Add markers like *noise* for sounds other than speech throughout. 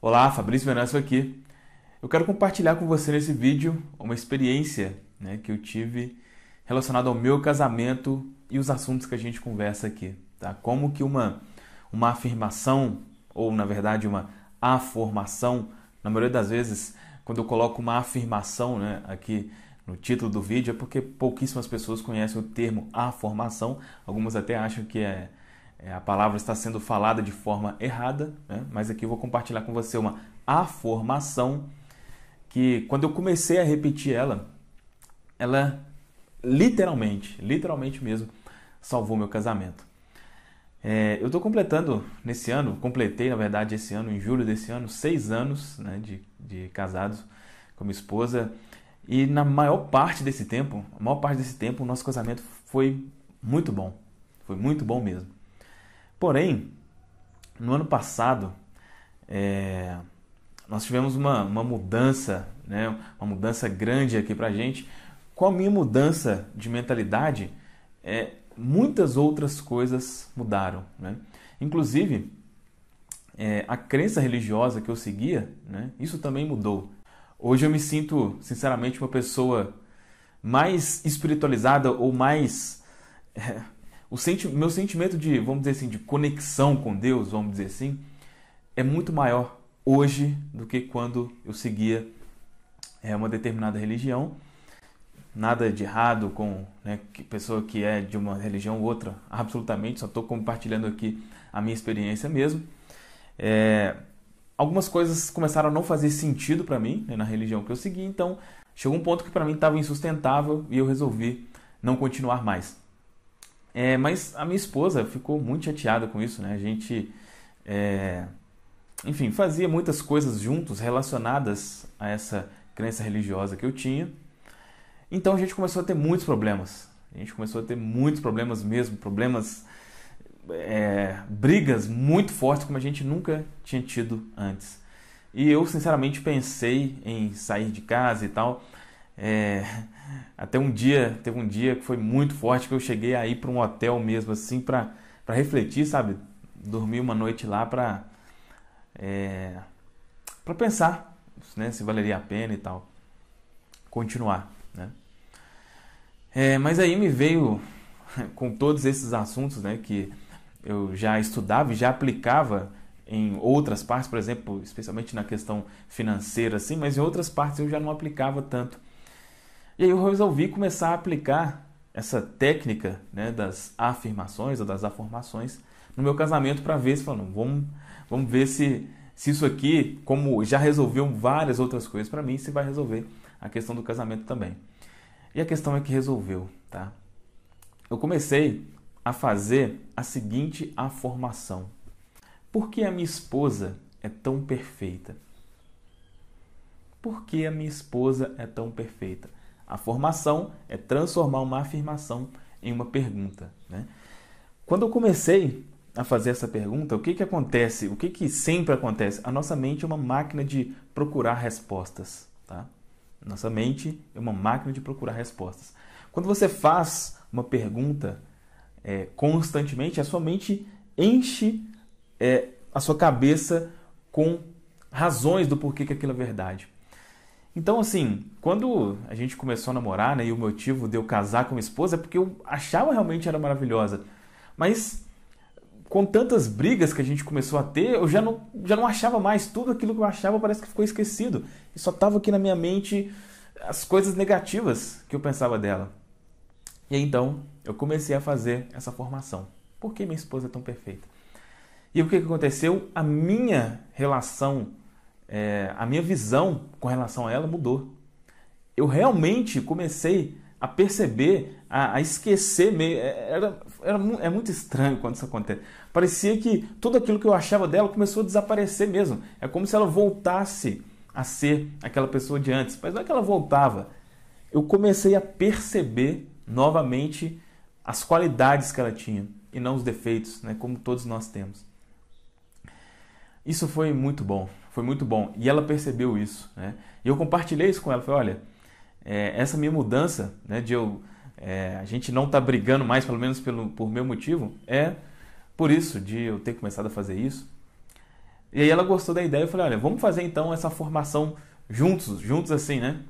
Olá, Fabrício Venâncio aqui. Eu quero compartilhar com você nesse vídeo uma experiência né, que eu tive relacionada ao meu casamento e os assuntos que a gente conversa aqui. Tá? Como que uma, uma afirmação, ou na verdade uma afirmação, na maioria das vezes, quando eu coloco uma afirmação né, aqui no título do vídeo, é porque pouquíssimas pessoas conhecem o termo afirmação, algumas até acham que é é, a palavra está sendo falada de forma errada, né? mas aqui eu vou compartilhar com você uma afirmação que quando eu comecei a repetir ela, ela literalmente, literalmente mesmo, salvou meu casamento. É, eu estou completando nesse ano, completei na verdade esse ano, em julho desse ano, seis anos né, de, de casados com minha esposa. E na maior parte desse tempo, a maior parte desse tempo, o nosso casamento foi muito bom. Foi muito bom mesmo. Porém, no ano passado, é, nós tivemos uma, uma mudança, né, uma mudança grande aqui para a gente. Com a minha mudança de mentalidade, é, muitas outras coisas mudaram. Né? Inclusive, é, a crença religiosa que eu seguia, né, isso também mudou. Hoje eu me sinto, sinceramente, uma pessoa mais espiritualizada ou mais é, o senti meu sentimento de, vamos dizer assim, de conexão com Deus, vamos dizer assim, é muito maior hoje do que quando eu seguia é, uma determinada religião. Nada de errado com né, pessoa que é de uma religião ou outra, absolutamente, só estou compartilhando aqui a minha experiência mesmo. É, algumas coisas começaram a não fazer sentido para mim né, na religião que eu segui, então chegou um ponto que para mim estava insustentável e eu resolvi não continuar mais. É, mas a minha esposa ficou muito chateada com isso, né? A gente, é, enfim, fazia muitas coisas juntos relacionadas a essa crença religiosa que eu tinha. Então a gente começou a ter muitos problemas. A gente começou a ter muitos problemas mesmo, problemas, é, brigas muito fortes como a gente nunca tinha tido antes. E eu sinceramente pensei em sair de casa e tal, é, *laughs* até um dia, teve um dia que foi muito forte que eu cheguei aí para um hotel mesmo assim para para refletir, sabe? dormir uma noite lá para é, para pensar, né, se valeria a pena e tal. Continuar, né? É, mas aí me veio *laughs* com todos esses assuntos, né, que eu já estudava e já aplicava em outras partes, por exemplo, especialmente na questão financeira assim, mas em outras partes eu já não aplicava tanto. E aí eu resolvi começar a aplicar essa técnica né, das afirmações ou das afirmações no meu casamento para ver se falando, vamos, vamos ver se, se isso aqui, como já resolveu várias outras coisas para mim, se vai resolver a questão do casamento também. E a questão é que resolveu, tá? Eu comecei a fazer a seguinte afirmação: Por que a minha esposa é tão perfeita? Por que a minha esposa é tão perfeita? A formação é transformar uma afirmação em uma pergunta. Né? Quando eu comecei a fazer essa pergunta, o que, que acontece? O que, que sempre acontece? A nossa mente é uma máquina de procurar respostas. Tá? Nossa mente é uma máquina de procurar respostas. Quando você faz uma pergunta é, constantemente, a sua mente enche é, a sua cabeça com razões do porquê que aquilo é verdade. Então, assim, quando a gente começou a namorar, né, e o motivo de eu casar com a esposa é porque eu achava realmente era maravilhosa. Mas com tantas brigas que a gente começou a ter, eu já não, já não achava mais. Tudo aquilo que eu achava parece que ficou esquecido. E só tava aqui na minha mente as coisas negativas que eu pensava dela. E aí, então, eu comecei a fazer essa formação. Por que minha esposa é tão perfeita? E o que aconteceu? A minha relação é, a minha visão com relação a ela mudou. Eu realmente comecei a perceber, a, a esquecer meio. É, era, era, é muito estranho quando isso acontece. Parecia que tudo aquilo que eu achava dela começou a desaparecer mesmo. É como se ela voltasse a ser aquela pessoa de antes. Mas não é que ela voltava. Eu comecei a perceber novamente as qualidades que ela tinha e não os defeitos, né, como todos nós temos. Isso foi muito bom. Foi muito bom. E ela percebeu isso. Né? E eu compartilhei isso com ela. Falei, olha, é, essa minha mudança, né, de eu, é, a gente não tá brigando mais, pelo menos pelo, por meu motivo, é por isso, de eu ter começado a fazer isso. E aí ela gostou da ideia. Eu falei, olha, vamos fazer então essa formação juntos, juntos assim, né?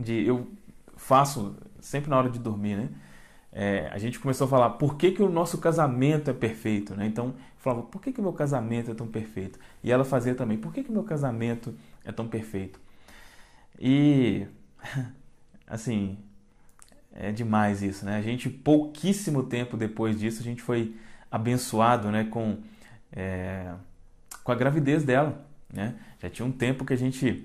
De eu faço sempre na hora de dormir, né? é, a gente começou a falar por que, que o nosso casamento é perfeito, né? Então, eu falava, por que, que meu casamento é tão perfeito? E ela fazia também, por que, que meu casamento é tão perfeito? E, *laughs* assim, é demais isso, né? A gente, pouquíssimo tempo depois disso, a gente foi abençoado, né, com, é, com a gravidez dela, né? Já tinha um tempo que a gente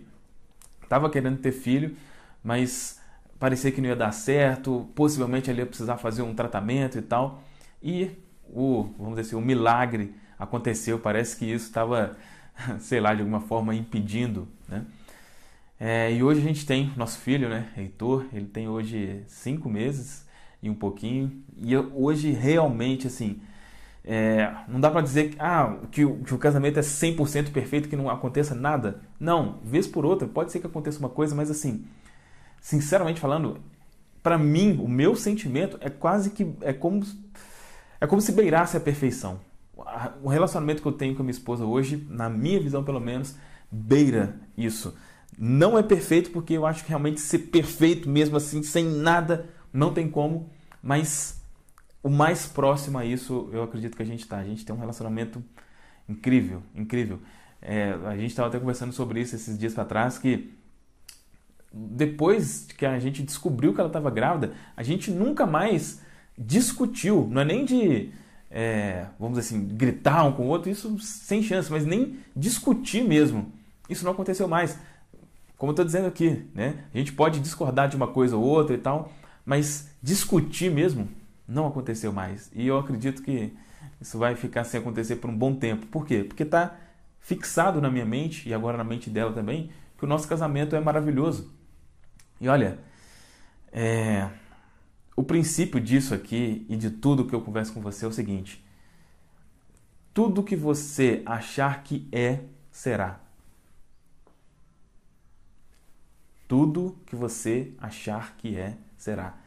estava querendo ter filho, mas parecia que não ia dar certo, possivelmente ele ia precisar fazer um tratamento e tal. E o, vamos dizer assim, o milagre aconteceu, parece que isso estava, *laughs* sei lá, de alguma forma impedindo, né? É, e hoje a gente tem nosso filho, né, Heitor, ele tem hoje cinco meses e um pouquinho, e eu, hoje realmente, assim, é, não dá para dizer ah, que, que o casamento é 100% perfeito, que não aconteça nada. Não, vez por outra, pode ser que aconteça uma coisa, mas assim, sinceramente falando, para mim, o meu sentimento é quase que é como é como se beirasse a perfeição. O relacionamento que eu tenho com a minha esposa hoje, na minha visão pelo menos, beira isso. Não é perfeito porque eu acho que realmente ser perfeito mesmo assim, sem nada, não tem como, mas o mais próximo a isso eu acredito que a gente está. A gente tem um relacionamento incrível, incrível. É, a gente estava até conversando sobre isso esses dias para trás que depois que a gente descobriu que ela estava grávida, a gente nunca mais discutiu. Não é nem de, é, vamos dizer assim, gritar um com o outro, isso sem chance, mas nem discutir mesmo. Isso não aconteceu mais. Como eu estou dizendo aqui, né? A gente pode discordar de uma coisa ou outra e tal, mas discutir mesmo não aconteceu mais. E eu acredito que isso vai ficar sem acontecer por um bom tempo. Por quê? Porque está fixado na minha mente e agora na mente dela também que o nosso casamento é maravilhoso. E olha, é... o princípio disso aqui e de tudo que eu converso com você é o seguinte: tudo que você achar que é, será. Tudo que você achar que é, será.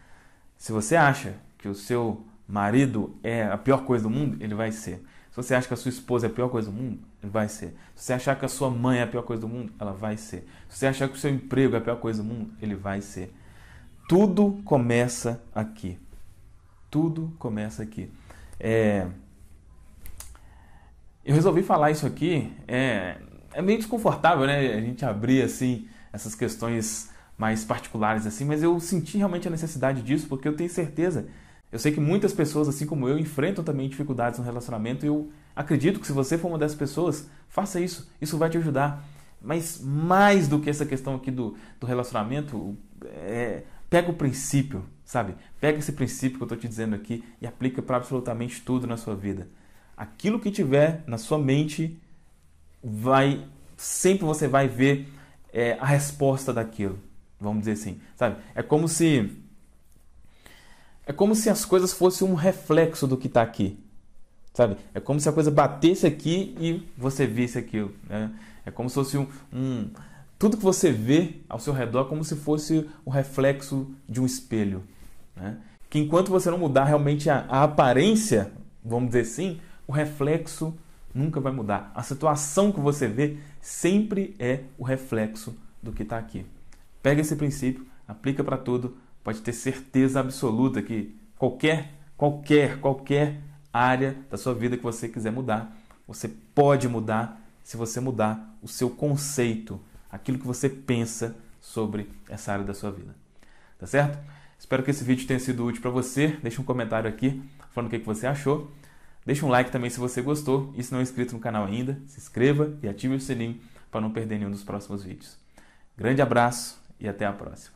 Se você acha que o seu marido é a pior coisa do mundo, ele vai ser. Se você acha que a sua esposa é a pior coisa do mundo, vai ser. Se você achar que a sua mãe é a pior coisa do mundo, ela vai ser. Se você achar que o seu emprego é a pior coisa do mundo, ele vai ser. Tudo começa aqui. Tudo começa aqui. É... Eu resolvi falar isso aqui. É... é meio desconfortável, né? A gente abrir assim essas questões mais particulares assim, mas eu senti realmente a necessidade disso porque eu tenho certeza eu sei que muitas pessoas, assim como eu, enfrentam também dificuldades no relacionamento e eu acredito que se você for uma dessas pessoas, faça isso, isso vai te ajudar. Mas mais do que essa questão aqui do, do relacionamento, é, pega o princípio, sabe? Pega esse princípio que eu estou te dizendo aqui e aplica para absolutamente tudo na sua vida. Aquilo que tiver na sua mente, vai sempre você vai ver é, a resposta daquilo, vamos dizer assim, sabe? É como se é como se as coisas fossem um reflexo do que está aqui. Sabe? É como se a coisa batesse aqui e você visse aquilo. Né? É como se fosse um, um, Tudo que você vê ao seu redor é como se fosse o reflexo de um espelho. Né? Que enquanto você não mudar realmente a, a aparência, vamos dizer assim, o reflexo nunca vai mudar. A situação que você vê sempre é o reflexo do que está aqui. Pega esse princípio, aplica para tudo pode ter certeza absoluta que qualquer, qualquer, qualquer área da sua vida que você quiser mudar, você pode mudar se você mudar o seu conceito, aquilo que você pensa sobre essa área da sua vida. Tá certo? Espero que esse vídeo tenha sido útil para você. Deixa um comentário aqui falando o que, você achou. Deixa um like também se você gostou e se não é inscrito no canal ainda, se inscreva e ative o sininho para não perder nenhum dos próximos vídeos. Grande abraço e até a próxima.